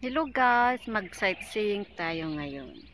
Hello guys, mag-sightseeing tayo ngayon.